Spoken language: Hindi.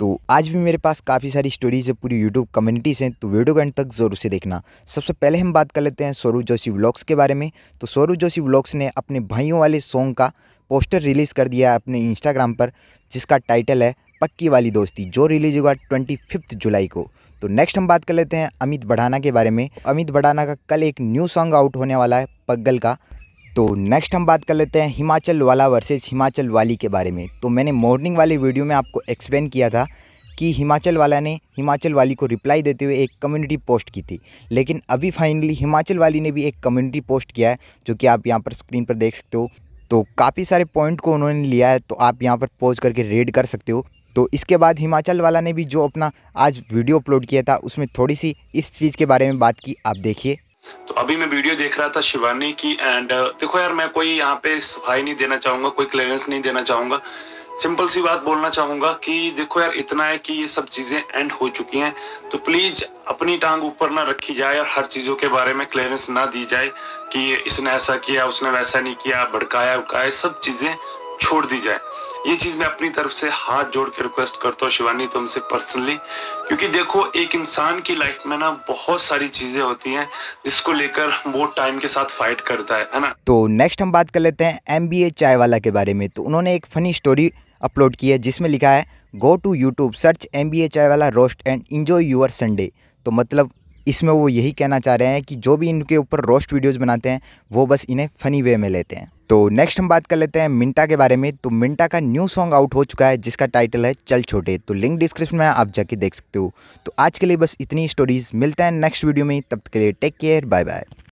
तो आज भी मेरे पास काफ़ी सारी स्टोरीज है पूरी यूट्यूब कम्युनिटीज़ हैं तो वीडियो का एंड तक ज़रूर से देखना सबसे पहले हम बात कर लेते हैं सौरभ जोशी व्लॉग्स के बारे में तो सौरभ जोशी व्लॉग्स ने अपने भाइयों वाले सॉन्ग का पोस्टर रिलीज़ कर दिया है अपने इंस्टाग्राम पर जिसका टाइटल है पक्की वाली दोस्ती जो रिलीज होगा ट्वेंटी फिफ्थ जुलाई को तो नेक्स्ट हम बात कर लेते हैं अमित बढ़ाना के बारे में अमित बढ़ाना का कल एक न्यू सॉन्ग आउट होने वाला है पग्गल का तो नेक्स्ट हम बात कर लेते हैं हिमाचल वाला वर्सेस हिमाचल वाली के बारे में तो मैंने मॉर्निंग वाली वीडियो में आपको एक्सप्लेन किया था कि हिमाचल वाला ने हिमाचल वाली को रिप्लाई देते हुए एक कम्युनिटी पोस्ट की थी लेकिन अभी फाइनली हिमाचल वाली ने भी एक कम्युनिटी पोस्ट किया है जो कि आप यहाँ पर स्क्रीन पर देख सकते हो तो काफ़ी सारे पॉइंट को उन्होंने लिया है तो आप यहाँ पर पोज करके रेड कर सकते हो तो इसके बाद हिमाचल वाला ने भी जो अपना आज वीडियो अपलोड किया था उसमें थोड़ी सी इस चीज़ के बारे में बात की आप देखिए तो अभी मैं वीडियो देख रहा था शिवानी की एंड uh, देखो यार मैं कोई यहाँ पे सफाई नहीं देना चाहूंगा कोई क्लियरेंस नहीं देना चाहूंगा सिंपल सी बात बोलना चाहूंगा कि देखो यार इतना है कि ये सब चीजें एंड हो चुकी हैं तो प्लीज अपनी टांग ऊपर ना रखी जाए और हर चीजों के बारे में क्लियरेंस ना दी जाए कि इसने ऐसा किया उसने वैसा नहीं किया भड़काया उड़काया सब चीजें छोड़ दी जाए ये चीज मैं अपनी तरफ से हाथ जोड़ के रिक्वेस्ट करता हूँ शिवानी तुमसे पर्सनली क्योंकि देखो एक इंसान की लाइफ में ना बहुत सारी चीजें होती हैं जिसको लेकर वो टाइम के साथ फाइट करता है है ना तो नेक्स्ट हम बात कर लेते हैं एम चाय वाला के बारे में तो उन्होंने एक फनी स्टोरी अपलोड की है जिसमें लिखा है go to YouTube search M chai wala roast and enjoy your Sunday तो मतलब इसमें वो यही कहना चाह रहे हैं कि जो भी इनके ऊपर रोस्ट वीडियोज़ बनाते हैं वो बस इन्हें फ़नी वे में लेते हैं तो नेक्स्ट हम बात कर लेते हैं मिंटा के बारे में तो मिंटा का न्यू सॉन्ग आउट हो चुका है जिसका टाइटल है चल छोटे तो लिंक डिस्क्रिप्शन में आप जाके देख सकते हो तो आज के लिए बस इतनी स्टोरीज़ मिलते हैं नेक्स्ट वीडियो में तब तक के लिए टेक केयर बाय बाय